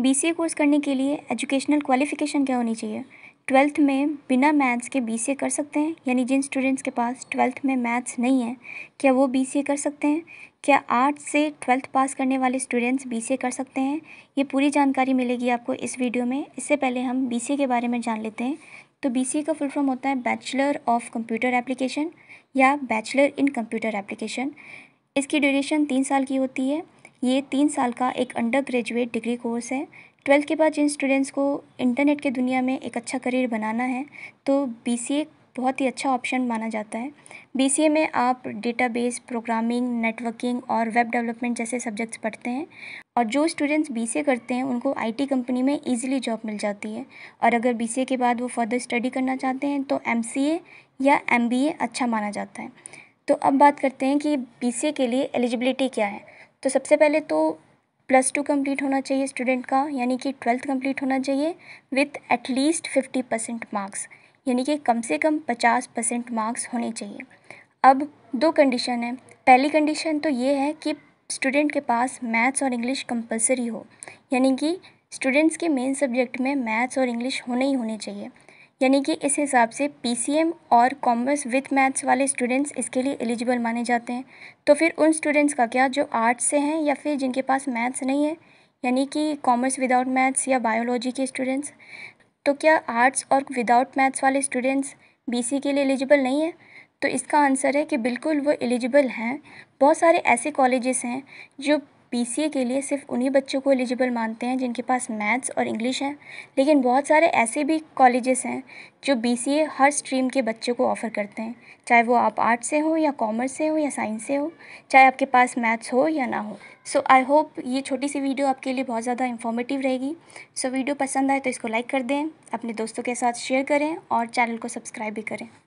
BCA course करने के लिए एजुकेशनल क्वालिफ़िकेशन क्या होनी चाहिए ट्वेल्थ में बिना मैथ्स के बीसीए कर सकते हैं यानी जिन स्टूडेंट्स के पास ट्वेल्थ में मैथ्स नहीं है क्या वो बीसीए कर सकते हैं क्या आर्ट्स से ट्वेल्थ पास करने वाले स्टूडेंट्स बीसीए कर सकते हैं ये पूरी जानकारी मिलेगी आपको इस वीडियो में इससे पहले हम ए के बारे में जान लेते हैं तो ए का फुल फॉर्म होता है बैचलर ऑफ कंप्यूटर एप्लीकेशन या बैचलर इन कंप्यूटर एप्लीकेशन इसकी ड्यूरेशन तीन साल की होती है ये तीन साल का एक अंडर ग्रेजुएट डिग्री कोर्स है ट्वेल्थ के बाद जिन स्टूडेंट्स को इंटरनेट के दुनिया में एक अच्छा करियर बनाना है तो बी बहुत ही अच्छा ऑप्शन माना जाता है बी में आप डेटाबेस प्रोग्रामिंग नेटवर्किंग और वेब डेवलपमेंट जैसे सब्जेक्ट्स पढ़ते हैं और जो स्टूडेंट्स बी करते हैं उनको आईटी कंपनी में ईजिली जॉब मिल जाती है और अगर बी के बाद वो फर्दर स्टडी करना चाहते हैं तो एम या एम अच्छा माना जाता है तो अब बात करते हैं कि बी के लिए एलिजिबिलिटी क्या है तो सबसे पहले तो प्लस टू कम्प्लीट होना चाहिए स्टूडेंट का यानी कि ट्वेल्थ कम्प्लीट होना चाहिए with at least fifty percent marks यानी कि कम से कम पचास परसेंट मार्क्स होने चाहिए अब दो कंडीशन है पहली कंडीशन तो ये है कि स्टूडेंट के पास मैथ्स और इंग्लिश कंपलसरी हो यानी कि स्टूडेंट्स के मेन सब्जेक्ट में मैथ्स और इंग्लिश होने ही होने चाहिए यानी कि इस हिसाब से पीसीएम और कॉमर्स विथ मैथ्स वाले स्टूडेंट्स इसके लिए एलिजिबल माने जाते हैं तो फिर उन स्टूडेंट्स का क्या जो आर्ट्स से हैं या फिर जिनके पास मैथ्स नहीं है यानी कि कॉमर्स विदाउट मैथ्स या बायोलॉजी के स्टूडेंट्स तो क्या आर्ट्स और विदाउट मैथ्स वाले स्टूडेंट्स बीसी के लिए एलिजिबल नहीं है तो इसका आंसर है कि बिल्कुल वो एलिजिबल हैं बहुत सारे ऐसे कॉलेजेस हैं जो पी सी ए के लिए सिर्फ उन्हीं बच्चों को एलिजिबल मानते हैं जिनके पास मैथ्स और इंग्लिश है लेकिन बहुत सारे ऐसे भी कॉलेजेस हैं जो बी सी ए हर स्ट्रीम के बच्चों को ऑफ़र करते हैं चाहे वो आप आर्ट से हो या कॉमर्स से हो या साइंस से हो चाहे आपके पास मैथ्स हो या ना हो सो आई होप ये छोटी सी वीडियो आपके लिए बहुत ज़्यादा इन्फॉर्मेटिव रहेगी सो so, वीडियो पसंद आए तो इसको लाइक कर दें अपने दोस्तों के साथ शेयर करें और चैनल को सब्सक्राइब भी करें